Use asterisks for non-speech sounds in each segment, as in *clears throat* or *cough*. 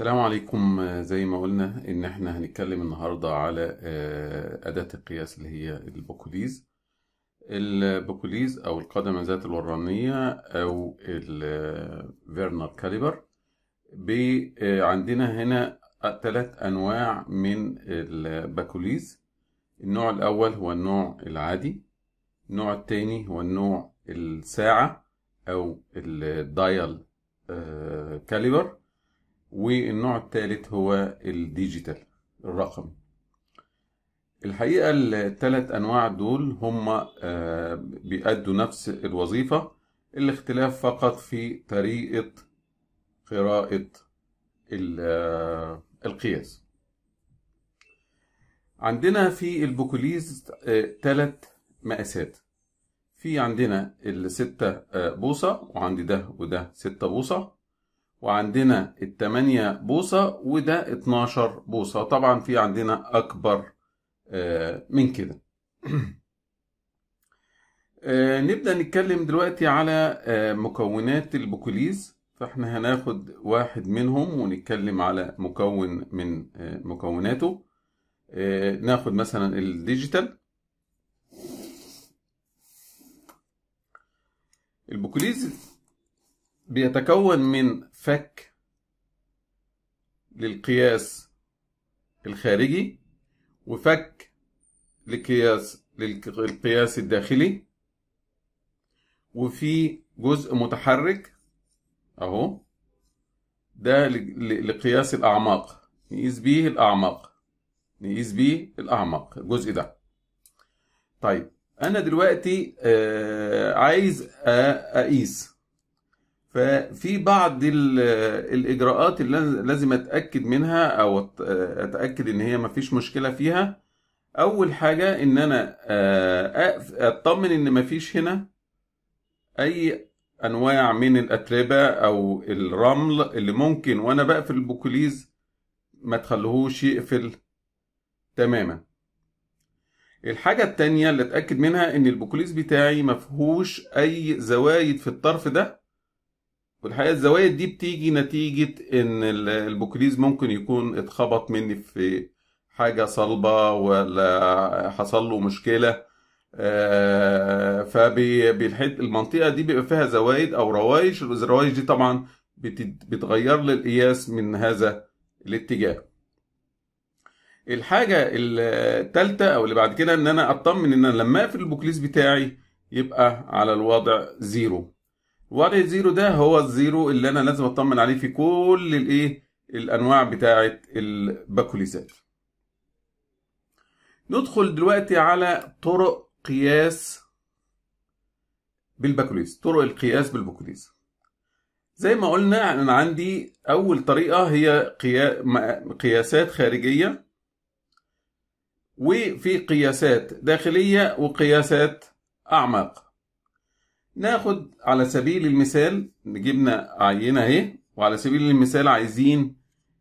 السلام عليكم زي ما قلنا ان احنا هنتكلم النهاردة على آه، أداة القياس اللي هي البوكوليز البوكوليز او القدم ذات الورانية او الفيرنر كاليبر آه، آه، عندنا هنا ثلاث انواع من الباكوليز النوع الاول هو النوع العادي النوع الثاني هو النوع الساعة او الدايل كاليبر والنوع الثالث هو الديجيتال الرقمي الحقيقة الثلاث أنواع دول هم آه، بيأدوا نفس الوظيفة الاختلاف فقط في طريقة قراءة آه، القياس عندنا في البوكوليز ثلاث آه، مقاسات في عندنا الستة بوصة وعندي ده وده ستة بوصة وعندنا التمانية بوصة وده اتناشر بوصة طبعا في عندنا أكبر آه، من كده *clears throat* آه، نبدأ نتكلم دلوقتي على آه، مكونات البوكوليز فاحنا هناخد واحد منهم ونتكلم على مكون من مكوناته ناخد مثلا الديجيتال البوكوليز بيتكون من فك للقياس الخارجي وفك لقياس للقياس الداخلي وفي جزء متحرك اهو ده لقياس الاعماق نقيس بيه الاعماق نقيس بيه الاعماق الجزء ده طيب انا دلوقتي آه، عايز اقيس ففي بعض الاجراءات اللي لازم اتاكد منها او اتاكد ان هي مفيش مشكله فيها اول حاجه ان انا آه، اطمن ان مفيش هنا اي انواع من الاتربه او الرمل اللي ممكن وانا بقفل البوكوليز ما تخليهوش يقفل تماما الحاجة التانية اللي اتأكد منها ان البوكوليز بتاعي مفهوش اي زوايد في الطرف ده والحقيقه الزوايد دي بتيجي نتيجه ان البوكليز ممكن يكون اتخبط مني في حاجه صلبه ولا حصل له مشكله آه، فبالحد المنطقه دي بيبقى فيها زوايد او روايش الروايش دي طبعا بتغير لي القياس من هذا الاتجاه الحاجه الثالثه او اللي بعد كده ان انا اطمن ان انا لما اقفل البوكليس بتاعي يبقى على الوضع زيرو وضع الزيرو ده هو الزيرو اللي انا لازم اطمن عليه في كل الايه الانواع بتاعه البكوليزات ندخل دلوقتي على طرق قياس بالباكوليز طرق القياس بالباكوليز زي ما قلنا انا عندي اول طريقه هي قياسات خارجيه وفي قياسات داخليه وقياسات اعماق ناخد على سبيل المثال جبنا عينة اهي وعلى سبيل المثال عايزين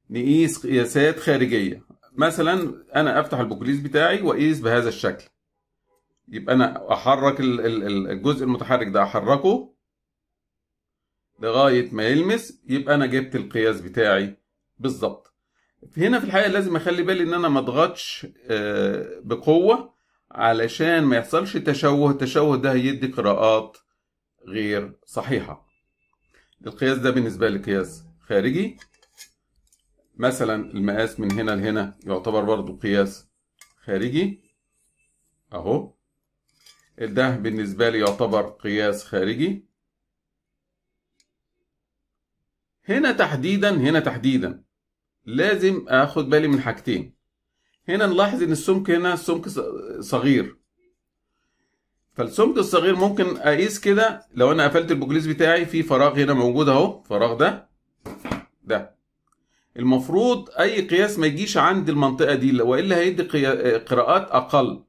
نقيس قياسات خارجية مثلا أنا أفتح البوكليز بتاعي وأقيس بهذا الشكل يبقى أنا أحرك الجزء المتحرك ده أحركه لغاية ما يلمس يبقى أنا جبت القياس بتاعي بالظبط هنا في الحقيقة لازم أخلي بالي إن أنا ما أضغطش آه، بقوة علشان ما يحصلش تشوه التشوه ده هيدي قراءات غير صحيحة القياس ده بالنسبة لي قياس خارجي مثلا المقاس من هنا لهنا يعتبر برضو قياس خارجي اهو ده بالنسبة لي يعتبر قياس خارجي هنا تحديدا هنا تحديدا لازم اخد بالي من حاجتين هنا نلاحظ ان السمك هنا سمك صغير فالسمك الصغير ممكن اقيس كده لو انا قفلت البوكليز بتاعي في فراغ هنا موجود اهو فراغ ده ده المفروض اي قياس ما يجيش عند المنطقه دي والا هيدي قراءات اقل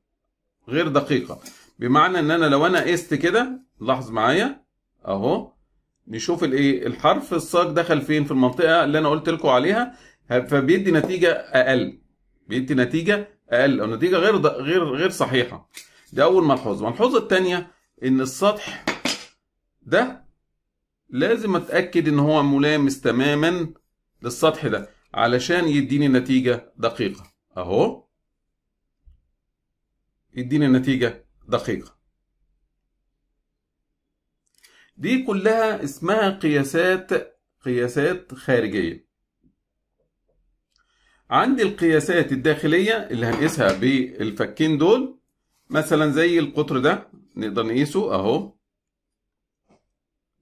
غير دقيقه بمعنى ان انا لو انا قست كده لاحظ معايا اهو نشوف الايه الحرف الصاج دخل فين في المنطقه اللي انا قلت لكم عليها فبيدي نتيجه اقل بيدي نتيجه اقل او نتيجه غير غير غير صحيحه دي اول ملحوظه الملحوظه الثانيه ان السطح ده لازم اتاكد ان هو ملامس تماما للسطح ده علشان يديني نتيجه دقيقه اهو يديني نتيجه دقيقه دي كلها اسمها قياسات قياسات خارجيه عندي القياسات الداخليه اللي هنقيسها بالفكين دول مثلا زي القطر ده نقدر نقيسه اهو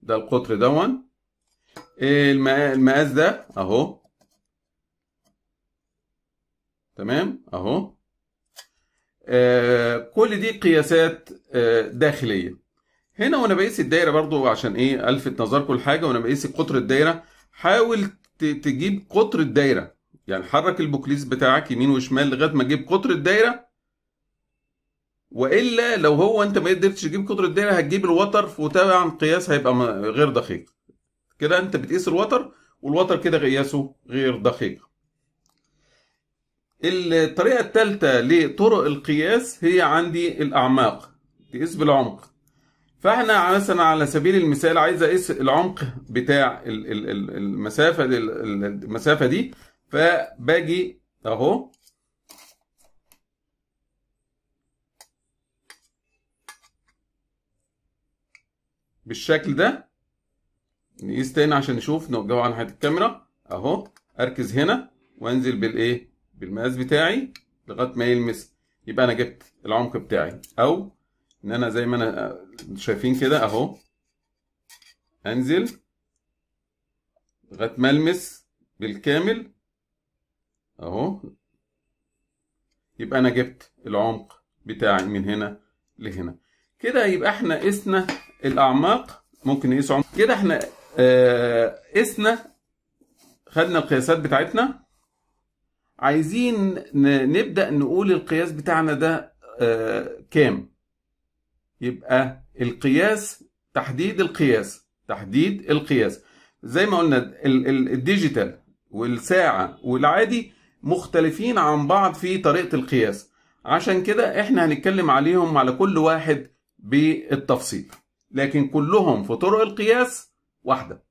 ده القطر دون المقاس ده اهو تمام اهو آه كل دي قياسات آه داخليه هنا وانا بقيس الدايره برضو عشان ايه الفت نظركم الحاجة وانا بقيس قطر الدايره حاول تجيب قطر الدايره يعني حرك البوكليس بتاعك يمين وشمال لغايه ما تجيب قطر الدايره والا لو هو انت ما قدرتش تجيب قطر الدائره هتجيب الوتر وطبعا قياس هيبقى غير دقيق كده انت بتقيس الوتر والوتر كده قياسه غير دقيق الطريقه الثالثه لطرق القياس هي عندي الاعماق تقيس بالعمق فاحنا مثلا على سبيل المثال عايز اقيس العمق بتاع المسافه المسافه دي فباجي اهو بالشكل ده نقيس تاني عشان نشوف نوجهه على ناحيه الكاميرا اهو اركز هنا وانزل بالايه بالمقاس بتاعي لغايه ما يلمس يبقى انا جبت العمق بتاعي او ان انا زي ما انا آه، شايفين كده اهو انزل لغايه ما المس بالكامل اهو يبقى انا جبت العمق بتاعي من هنا لهنا كده يبقى احنا قسنا الاعماق ممكن نقيسه عمق كده احنا آه، قسنا خدنا القياسات بتاعتنا عايزين نبدا نقول القياس بتاعنا ده آه، كام يبقى القياس تحديد القياس تحديد القياس زي ما قلنا الديجيتال والساعه والعادي مختلفين عن بعض في طريقه القياس عشان كده احنا هنتكلم عليهم على كل واحد بالتفصيل لكن كلهم في طرق القياس واحدة